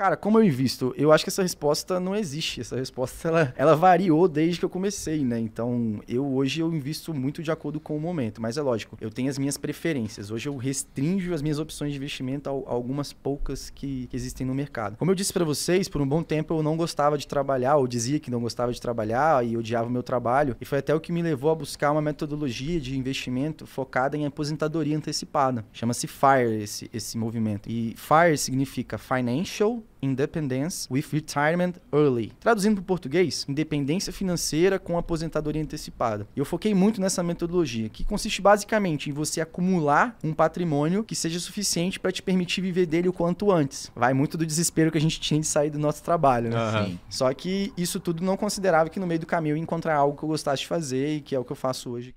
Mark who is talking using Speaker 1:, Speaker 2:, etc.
Speaker 1: Cara, como eu invisto? Eu acho que essa resposta não existe. Essa resposta ela, ela variou desde que eu comecei, né? Então, eu hoje eu invisto muito de acordo com o momento, mas é lógico, eu tenho as minhas preferências. Hoje eu restringo as minhas opções de investimento a, a algumas poucas que, que, existem no mercado. Como eu disse para vocês, por um bom tempo eu não gostava de trabalhar, ou dizia que não gostava de trabalhar e odiava o meu trabalho, e foi até o que me levou a buscar uma metodologia de investimento focada em aposentadoria antecipada. Chama-se FIRE esse, esse movimento. E FIRE significa Financial Independence with Retirement Early. Traduzindo para o português, independência financeira com aposentadoria antecipada. Eu foquei muito nessa metodologia, que consiste basicamente em você acumular um patrimônio que seja suficiente para te permitir viver dele o quanto antes. Vai muito do desespero que a gente tinha de sair do nosso trabalho, né? Uhum. Só que isso tudo não considerava que no meio do caminho eu encontrar algo que eu gostasse de fazer e que é o que eu faço hoje.